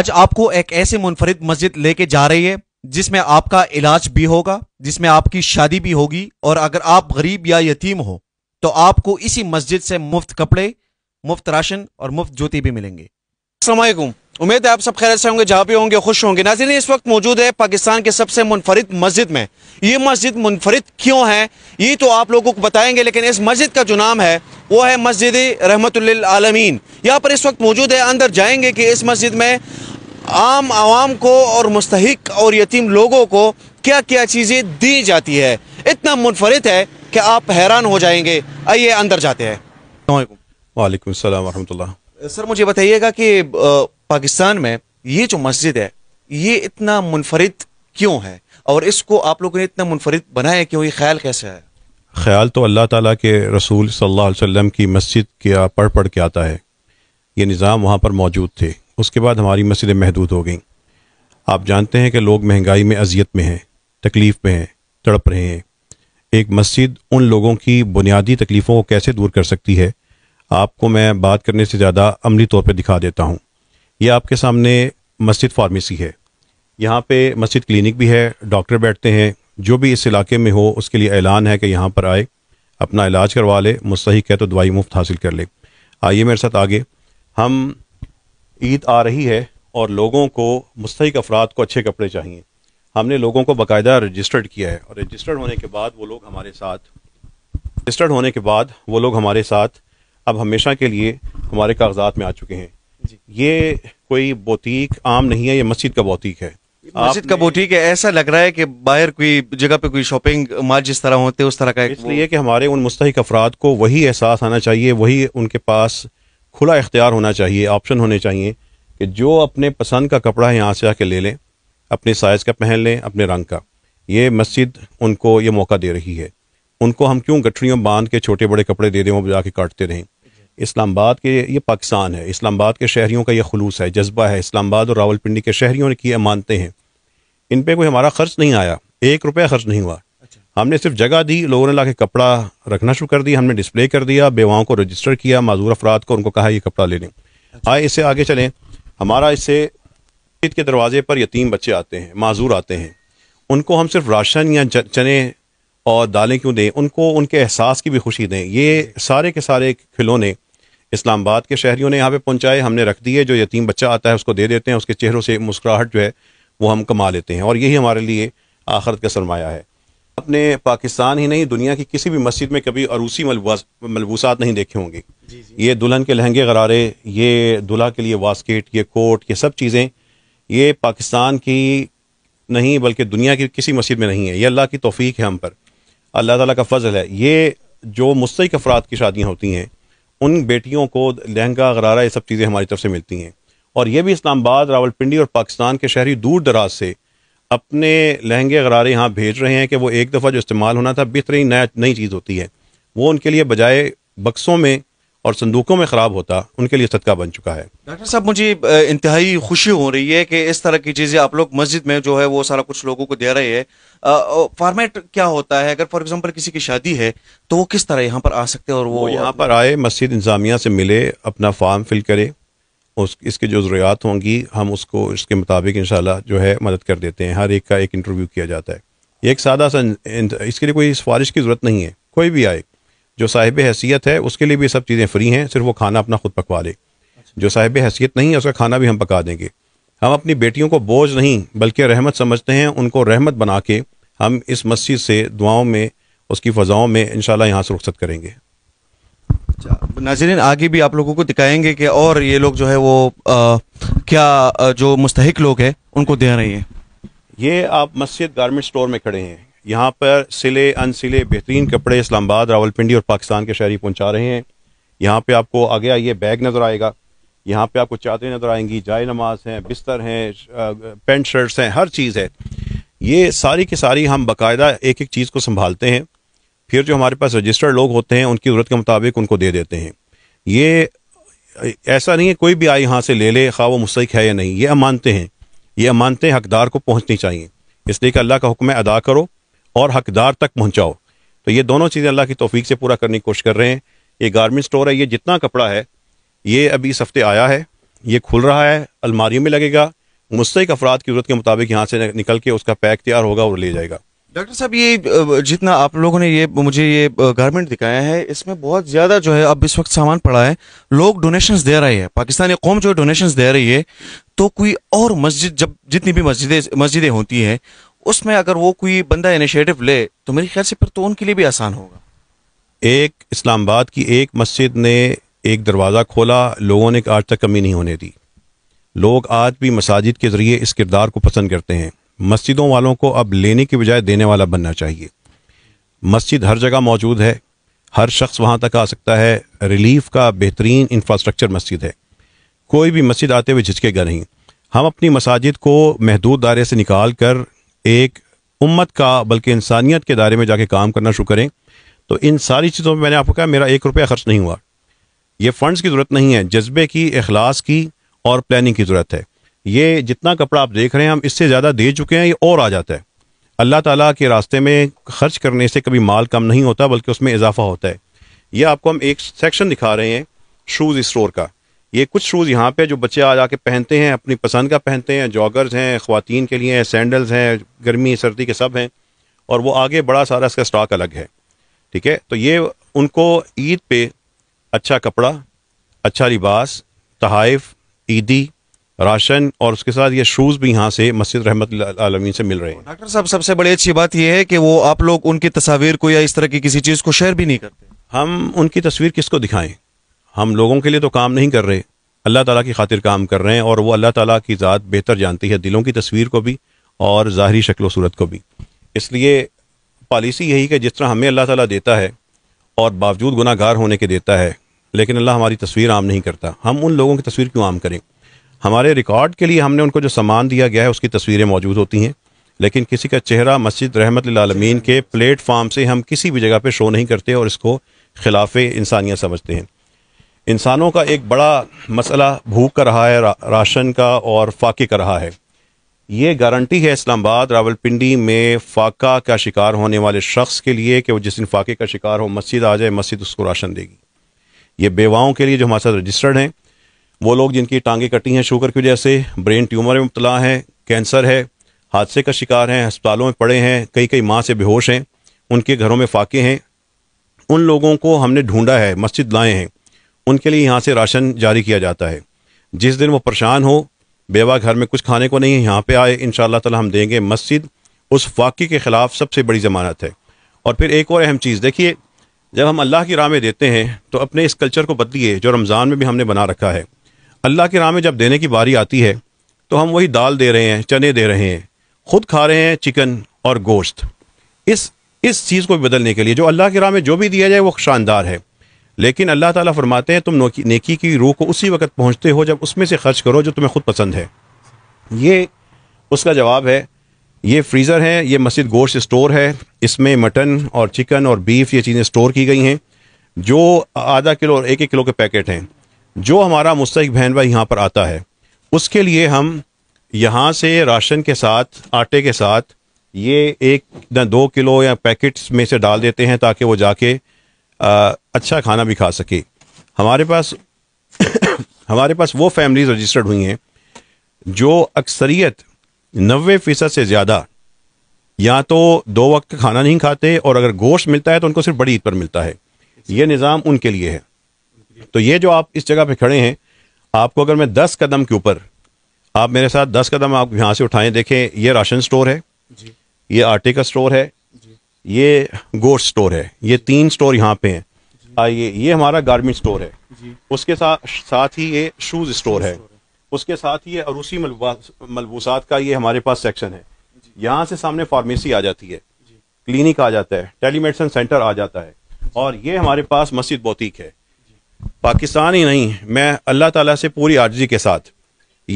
आज आपको एक ऐसे मुनफरद मस्जिद लेके जा रही है जिसमें आपका इलाज भी होगा जिसमें आपकी शादी भी होगी और अगर आप गरीब या यतीम हो तो आपको इसी मस्जिद से मुफ्त कपड़े मुफ्त राशन और मुफ्त ज्योति भी मिलेंगे असलम उम्मीद है आप सब खैर से होंगे जहाँ भी होंगे खुश होंगे नाजिर इस वक्त मौजूद है पाकिस्तान के सबसे मुनफरद मस्जिद में ये मस्जिद मुनफरद क्यों है ये तो आप लोगों को बताएंगे लेकिन इस मस्जिद का जो नाम है वो है मस्जिद रहमत आलमीन यहाँ पर इस वक्त मौजूद है अंदर जाएंगे कि इस मस्जिद में आम आवाम को और मुस्तक और यतीम लोगों को क्या क्या चीज़ें दी जाती है इतना मुनफरद है कि आप हैरान हो जाएंगे आइए अंदर जाते हैं वालेकुम सलाम सर मुझे बताइएगा कि पाकिस्तान में ये जो मस्जिद है ये इतना मुनफरद क्यों है और इसको आप लोगों ने इतना मुनफरद बनाया क्यों ये ख्याल कैसे है ख्याल तो अल्लाह ताला के रसूल सल्लल्लाहु अलैहि वसल्लम की मस्जिद के पढ़ पढ़ के आता है ये निज़ाम वहाँ पर मौजूद थे उसके बाद हमारी मस्जिदें महदूद हो गईं आप जानते हैं कि लोग महंगाई में अजियत में हैं तकलीफ़ में हैं तड़प रहे हैं एक मस्जिद उन लोगों की बुनियादी तकलीफ़ों को कैसे दूर कर सकती है आपको मैं बात करने से ज़्यादा अमली तौर पर दिखा देता हूँ यह आपके सामने मस्जिद फार्मेसी है यहाँ पे मस्जिद क्लिनिक भी है डॉक्टर बैठते हैं जो भी इस इलाके में हो उसके लिए ऐलान है कि यहाँ पर आए अपना इलाज करवा ले मुस्तक है तो दवाई मुफ्त हासिल कर ले आइए मेरे साथ आगे हम ईद आ रही है और लोगों को मुस्तक अफराद को अच्छे कपड़े चाहिए हमने लोगों को बाकायदा रजिस्टर्ड किया है और रजिस्टर्ड होने के बाद वो लोग हमारे साथ रजिस्टर्ड होने के बाद वो लोग हमारे साथ अब हमेशा के लिए हमारे कागजात में आ चुके हैं ये कोई बोतीक आम नहीं है ये मस्जिद का बोतीक है मस्जिद का बोटीक है ऐसा लग रहा है कि बाहर कोई जगह पे कोई शॉपिंग मॉल जिस तरह होते हैं उस तरह का इसलिए कि हमारे उन मुस्तक अफराद को वही एहसास आना चाहिए वही उनके पास खुला इख्तियार होना चाहिए ऑप्शन होने चाहिए कि जो अपने पसंद का कपड़ा है यहाँ से आके ले लें अपने साइज़ का पहन लें अपने रंग का ये मस्जिद उनको ये मौका दे रही है उनको हम क्यों गठरियों बांध के छोटे बड़े कपड़े दे दें वो जाके काटते रहें इस्लामाबाद के ये पाकिस्तान है इस्लामाबाद के शहरीों का ये खलूस है जज्बा है इस्लामाबाद और रावलपिंडी के शहरीों की मानते हैं इन पर कोई हमारा ख़र्च नहीं आया एक रुपया ख़र्च नहीं हुआ हमने सिर्फ जगह दी लोगों ने ला के कपड़ा रखना शुरू कर दिया हमने डिस्प्ले कर दिया बेवाओं को रजिस्टर किया माजूर अफराद को उनको कहा ये कपड़ा ले लें अच्छा। आए इससे आगे चलें हमारा इससे ईद के दरवाजे पर यतीम बच्चे आते हैं माजूर आते हैं उनको हम सिर्फ राशन या चने और दालें क्यों दें उनको उनके एहसास की भी खुशी दें ये सारे के सारे खिलौने इस्लामाबाद के शहरीों ने यहाँ पे पहुँचाए हमने रख दिए जो यतीम बच्चा आता है उसको दे देते हैं उसके चेहरों से मुस्कुराहट जो है वो हम कमा लेते हैं और यही हमारे लिए आखरत का सरमाया है आपने पाकिस्तान ही नहीं दुनिया की किसी भी मस्जिद में कभी अरूसी मलबूसात नहीं देखे होंगे ये दुल्हन के लहंगे गरारे ये दुल्हा के लिए वास्केट ये कोट ये सब चीज़ें ये पाकिस्तान की नहीं बल्कि दुनिया की किसी मस्जिद में नहीं है ये अल्लाह की तोफ़ीक है हम पर अल्लाह ताला का फजल है ये जो मुस्तक अफराद की शादियाँ होती हैं उन बेटियों को लहंगा गरारा ये सब चीज़ें हमारी तरफ से मिलती हैं और ये भी इस्लामाबाद रावलपिंडी और पाकिस्तान के शहरी दूर दराज से अपने लहंगे गरारे यहाँ भेज रहे हैं कि वो एक दफ़ा जो इस्तेमाल होना था बेहतरीन नया नई चीज़ होती है वो उनके लिए बजाय बक्सों में और संदूकों में ख़राब होता उनके लिए सदका बन चुका है डॉक्टर साहब मुझे इंतहाई खुशी हो रही है कि इस तरह की चीज़ें आप लोग मस्जिद में जो है वो सारा कुछ लोगों को दे रहे हैं फॉर्मेट क्या होता है अगर फॉर एग्जाम्पल किसी की शादी है तो वो किस तरह यहाँ पर आ सकते हैं और वो, वो यहाँ पर आए मस्जिद इंतजामिया से मिले अपना फॉर्म फिल करे उस इसके जो ज़रूरियात होंगी हम उसको इसके मुताबिक इन जो है मदद कर देते हैं हर एक का एक इंटरव्यू किया जाता है एक सादा सा इसके लिए कोई सिफारिश की ज़रूरत नहीं है कोई भी आए जो साहिब हैसियत है उसके लिए भी सब चीज़ें फ्री हैं सिर्फ वो खाना अपना खुद पकवा ले अच्छा। जो साहिब हैसियत नहीं है उसका खाना भी हम पका देंगे हम अपनी बेटियों को बोझ नहीं बल्कि रहमत समझते हैं उनको रहमत बना के हम इस मस्जिद से दुआओं में उसकी फ़जाओं में इन यहाँ से रुख्सत करेंगे अच्छा, नाजरीन आगे भी आप लोगों को दिखाएंगे कि और ये लोग जो है वो आ, क्या जो मुस्तक लोग हैं उनको दे रही हैं ये आप मस्जिद गारमेंट स्टोर में खड़े हैं यहाँ पर सिले अनसिले बेहतरीन कपड़े इस्लामाबाद रावलपिंडी और पाकिस्तान के शहरी पहुँचा रहे हैं यहाँ पे आपको आगे आइए बैग नज़र आएगा यहाँ पे आपको चादरें नज़र आएंगी जाय नमाज हैं बिस्तर हैं पेंट शर्ट्स हैं हर चीज़ है ये सारी की सारी हम बाकायदा एक एक चीज़ को संभालते हैं फिर जो हमारे पास रजिस्टर्ड लोग होते हैं उनकी ज़रूरत के मुताबिक उनको दे देते हैं ये ऐसा नहीं है कोई भी आए यहाँ से ले ले खा वो मुस्तक है या नहीं ये मानते हैं ये हैं हकदार को पहुँचनी चाहिए इसलिए कि अल्लाह का हुक्म अदा करो और हकदार तक पहुँचाओ तो ये दोनों चीज़ें अल्लाह की तोफ़ीक से पूरा करने की कोशिश कर रहे हैं ये गारमेंट स्टोर है ये जितना कपड़ा है ये अभी इस हफ्ते आया है ये खुल रहा है अलमारी में लगेगा मुस्तक अफराद की ज़रूरत के मुताबिक यहाँ से निकल के उसका पैक तैयार होगा और ले जाएगा डॉक्टर साहब ये जितना आप लोगों ने ये मुझे ये गारमेंट दिखाया है इसमें बहुत ज़्यादा जो है अब इस वक्त सामान पड़ा है लोग डोनेशंस दे रहे हैं पाकिस्तानी कौम जो डोनेशंस दे रही है तो कोई और मस्जिद जब जितनी भी मस्जिदें मस्जिदें होती हैं उसमें अगर वो कोई बंदा इनिशिएटिव ले तो मेरे ख्याल से फिर तो उनके लिए भी आसान होगा एक इस्लामाबाद की एक मस्जिद ने एक दरवाज़ा खोला लोगों ने आज तक कमी नहीं होने दी लोग आज भी मसाजिद के ज़रिए इस किरदार को पसंद करते हैं मस्जिदों वालों को अब लेने की बजाय देने वाला बनना चाहिए मस्जिद हर जगह मौजूद है हर शख्स वहाँ तक आ सकता है रिलीफ का बेहतरीन इंफ्रास्ट्रक्चर मस्जिद है कोई भी मस्जिद आते हुए झिझकेगा नहीं हम अपनी मसाजिद को महदूद दायरे से निकाल कर एक उम्मत का बल्कि इंसानियत के दायरे में जाके काम करना शुरू करें तो इन सारी चीज़ों में मैंने आपको कहा मेरा एक रुपया खर्च नहीं हुआ ये फ़ंड्स की ज़रूरत नहीं है जज्बे की अखलास की और प्लानिंग की ज़रूरत है ये जितना कपड़ा आप देख रहे हैं हम इससे ज़्यादा दे चुके हैं ये और आ जाता है अल्लाह ताला के रास्ते में खर्च करने से कभी माल कम नहीं होता बल्कि उसमें इजाफा होता है ये आपको हम एक सेक्शन दिखा रहे हैं शूज़ स्टोर का ये कुछ शूज़ यहाँ पे जो बच्चे आज आके पहनते हैं अपनी पसंद का पहनते हैं जॉगर्स हैं ख़वान के लिए हैं सैंडल्स हैं गर्मी सर्दी के सब हैं और वो आगे बड़ा सारा इसका स्टॉक अलग है ठीक है तो ये उनको ईद पे अच्छा कपड़ा अच्छा लिबास तहाइफ ईदी राशन और उसके साथ ये शूज़ भी यहाँ से मस्जिद रहमत आलमीन से मिल रहे हैं डॉक्टर साहब सबसे बड़ी अच्छी बात यह है कि वो आप लोग उनकी तस्वीर को या इस तरह की किसी चीज़ को शेयर भी नहीं करते हम उनकी तस्वीर किसको दिखाएं हम लोगों के लिए तो काम नहीं कर रहे अल्लाह ताला की खातिर काम कर रहे हैं और वो अल्लाह ताला की ज़ात बेहतर जानती है दिलों की तस्वीर को भी और ज़ाहरी शक्ल सूरत को भी इसलिए पॉलिसी यही कि जिस तरह हमें अल्लाह ताला देता है और बावजूद गुनागार होने के देता है लेकिन अल्लाह हमारी तस्वीर आम नहीं करता हम उन लोगों की तस्वीर क्यों आम करें हमारे रिकॉर्ड के लिए हमने उनको जो सामान दिया गया है उसकी तस्वीरें मौजूद होती हैं लेकिन किसी का चेहरा मस्जिद रहमत आलमीन के प्लेटफार्म से हम किसी भी जगह पर शो नहीं करते और इसको खिलाफ इंसानियत समझते हैं इंसानों का एक बड़ा मसला भूख का रहा है रा, राशन का और फाके का रहा है ये गारंटी है इस्लामाबाद रावलपिंडी में फाका का शिकार होने वाले शख्स के लिए कि वो जिस दिन फाके का शिकार हो मस्जिद आ जाए मस्जिद उसको राशन देगी ये बेवाओं के लिए जो हमारे साथ रजिस्टर्ड हैं वो लोग जिनकी टांगें कटी हैं शुगर की वजह से ब्रेन ट्यूमर में मुबला हैं कैंसर है हादसे का शिकार हैं अस्पतालों में पड़े हैं कई कई माँ से बेहोश हैं उनके घरों में फाके हैं उन लोगों को हमने ढूंढा है मस्जिद लाए हैं उनके लिए यहाँ से राशन जारी किया जाता है जिस दिन वो परेशान हो बेवा घर में कुछ खाने को नहीं यहाँ पर आए इन ताला हम देंगे मस्जिद उस फाक़े के ख़िलाफ़ सबसे बड़ी ज़मानत है और फिर एक और अहम चीज़ देखिए जब हम अल्लाह की राह में देते हैं तो अपने इस कल्चर को बदलिए जो रमज़ान में भी हमने बना रखा है अल्लाह के राह में जब देने की बारी आती है तो हम वही दाल दे रहे हैं चने दे रहे हैं खुद खा रहे हैं चिकन और गोश्त इस इस चीज़ को बदलने के लिए जो अल्लाह के राह में जो भी दिया जाए वो शानदार है लेकिन अल्लाह ताला फरमाते हैं तुम नेकी की रूह को उसी वक्त पहुँचते हो जब उसमें से खर्च करो जो तुम्हें खुद पसंद है ये उसका जवाब है ये फ्रीज़र है ये मस्जिद गोश्त स्टोर है इसमें मटन और चिकन और बीफ ये चीज़ें स्टोर की गई हैं जो आधा किलो और एक एक किलो के पैकेट हैं जो हमारा मुस्तक बहन भाई यहाँ पर आता है उसके लिए हम यहाँ से राशन के साथ आटे के साथ ये एक ना दो किलो या पैकेट्स में से डाल देते हैं ताकि वो जाके आ, अच्छा खाना भी खा सके हमारे पास हमारे पास वो फैमिलीज़ रजिस्टर्ड हुई हैं जो अक्सरियत नबे फ़ीसद से ज़्यादा या तो दो वक्त खाना नहीं खाते और अगर गोश्त मिलता है तो उनको सिर्फ बड़ी ईद पर मिलता है ये निज़ाम उनके लिए है तो ये जो आप इस जगह पे खड़े हैं आपको अगर मैं दस कदम के ऊपर आप मेरे साथ दस कदम आप यहाँ से उठाएं देखें ये राशन स्टोर है ये आटे का स्टोर है ये गोट स्टोर है ये तीन स्टोर यहाँ पे हैं आइए ये हमारा गारमेंट स्टोर है उसके साथ साथ ही ये शूज़ स्टोर है उसके साथ ही ये अरूसी मलबूसात का ये हमारे पास सेक्शन है यहाँ से सामने फार्मेसी आ जाती है क्लिनिक आ जाता है टेलीमेडिसिन सेंटर आ जाता है और ये हमारे पास मस्जिद बोतीक है पाकिस्तान ही नहीं मैं अल्लाह ताला से पूरी आर्जी के साथ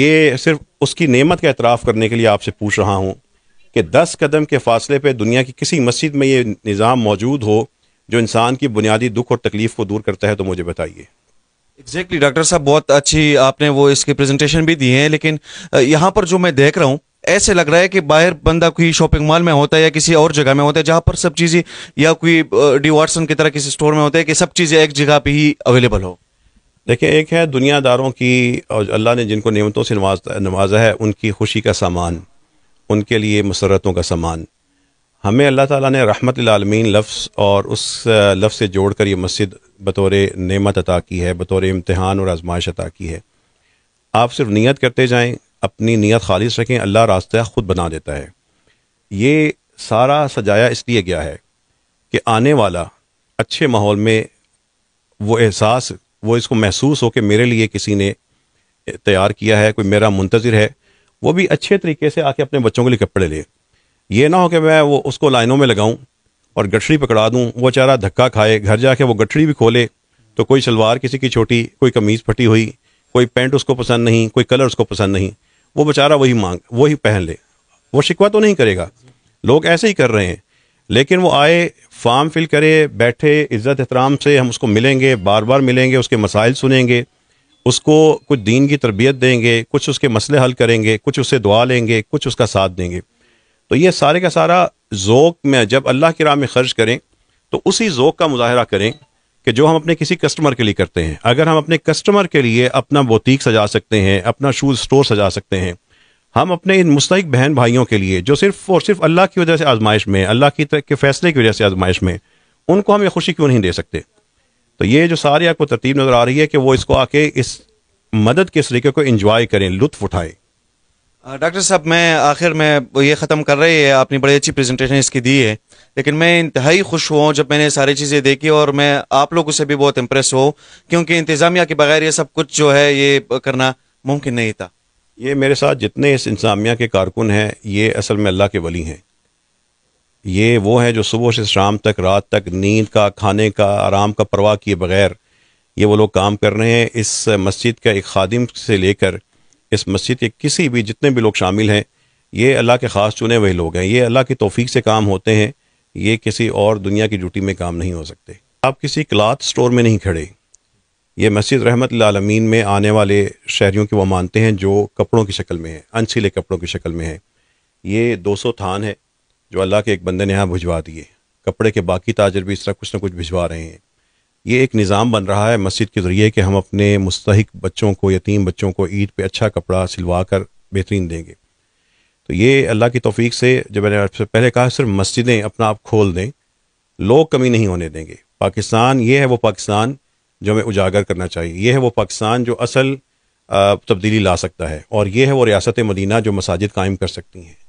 ये सिर्फ उसकी नेमत का एतराफ़ करने के लिए आपसे पूछ रहा हूँ कि दस कदम के फासले पर दुनिया की किसी मस्जिद में ये निज़ाम मौजूद हो जो इंसान की बुनियादी दुख और तकलीफ़ को दूर करता है तो मुझे बताइए एग्जैक्टली exactly, डॉक्टर साहब बहुत अच्छी आपने वो इसकी प्रेजेंटेशन भी दी है लेकिन यहाँ पर जो मैं देख रहा हूँ ऐसे लग रहा है कि बाहर बंदा कोई शॉपिंग मॉल में होता है या किसी और जगह में होता है जहाँ पर सब चीज़ें या कोई डिवॉर्सन की तरह किसी स्टोर में होता है कि सब चीज़ें एक जगह पर ही अवेलेबल हो देखिए एक है दुनियादारों की और अल्लाह ने जिनको नियमतों से नवाजा नवाजा है उनकी खुशी का सामान उनके लिए मसरतों का सामान हमें अल्लाह ताला ने रहमत लालमीन लफ्स और उस लफ्ज़ से जोड़ कर ये मस्जिद बतौर नेमत अता की है बतौर इम्तहान और आजमाइश अता की है आप सिर्फ नीयत करते जाएं अपनी नीयत खालिश रखें अल्लाह रास्ता ख़ुद बना देता है ये सारा सजाया इसलिए गया है कि आने वाला अच्छे माहौल में वो एहसास वो इसको महसूस हो कि मेरे लिए किसी ने तैयार किया है कोई मेरा मुंतज़र है वो भी अच्छे तरीके से आके अपने बच्चों के लिए कपड़े ले ये ना हो कि मैं वो उसको लाइनों में लगाऊं और गठड़ी पकड़ा दूं वो चारा धक्का खाए घर जाके वो गठड़ी भी खोले तो कोई शलवार किसी की छोटी कोई कमीज़ फटी हुई कोई पैंट उसको पसंद नहीं कोई कलर उसको पसंद नहीं वो बेचारा वही मांग वही पहन ले वो शिकवा तो नहीं करेगा लोग ऐसे ही कर रहे हैं लेकिन वो आए फॉर्म फिल करे बैठे इज़्ज़त एहतराम से हम उसको मिलेंगे बार बार मिलेंगे उसके मसाइल सुनेंगे उसको कुछ दीन की तरबियत देंगे कुछ उसके मसले हल करेंगे कुछ उससे दुआ लेंगे कुछ उसका साथ देंगे तो ये सारे का सारा ज़ोक में जब अल्लाह की राह में खर्च करें तो उसी ज़ोक का मुजाहरा करें कि जो हम अपने किसी कस्टमर के लिए करते हैं अगर हम अपने कस्टमर के लिए अपना बोतीक सजा सकते हैं अपना शूज़ स्टोर सजा सकते हैं हम अपने इन मुस्तक बहन भाइयों के लिए जो सिर्फ और सिर्फ अल्लाह की वजह से आजमाइश में अल्लाह की के फैसले की वजह से आजमाइश में उनको हम ये खुशी क्यों नहीं दे सकते तो ये जो सारी आपको तरतीब नज़र आ रही है कि वो इसको आके इस मदद के तरीके को इंजॉय करें लुत्फ उठाएं डॉक्टर साहब मैं आखिर में ये ख़त्म कर रही है आपने बड़ी अच्छी प्रेजेंटेशन इसकी दी है लेकिन मैं इंतहाई खुश हुआ जब मैंने सारी चीज़ें देखी और मैं आप लोगों से भी बहुत इम्प्रेस हो क्योंकि इंतज़ामिया के बगैर ये सब कुछ जो है ये करना मुमकिन नहीं था ये मेरे साथ जितने इस इंतज़ामिया के कारकुन हैं ये असल में अल्लाह के वली हैं ये वो हैं जो सुबह से शाम तक रात तक नींद का खाने का आराम का परवाह किए बगैर ये वो लोग काम कर रहे हैं इस मस्जिद का एक खादिम से लेकर इस मस्जिद के किसी भी जितने भी लोग शामिल हैं ये अल्लाह के ख़ास चुने हुए लोग हैं ये अल्लाह की तोफ़ी से काम होते हैं ये किसी और दुनिया की ड्यूटी में काम नहीं हो सकते आप किसी क्लाथ स्टोर में नहीं खड़े ये मस्जिद रहमत आलमीन में आने वाले शहरीों के वो मानते हैं जो कपड़ों की शक्ल में है अनसीले कपड़ों की शक्ल में है ये दो सौ थान है जो अल्लाह के एक बंदे ने यहाँ भिजवा दिए कपड़े के बाकी ताजर भी इस तरह कुछ ना कुछ भिजवा रहे हैं ये एक निज़ाम बन रहा है मस्जिद के ज़रिए कि हम अपने मुस्तक बच्चों को यतीम बच्चों को ईद पर अच्छा कपड़ा सिलवा कर बेहतरीन देंगे तो ये अल्लाह की तोफ़ी से जब मैंने आपसे पहले कहा सिर्फ मस्जिदें अपना आप खोल दें लोग कमी नहीं होने देंगे पाकिस्तान ये है वो पाकिस्तान जो हमें उजागर करना चाहिए ये है वो पाकिस्तान जो असल तब्दीली ला सकता है और ये है वो रियासत मदीना जो मसाजिद कायम कर सकती हैं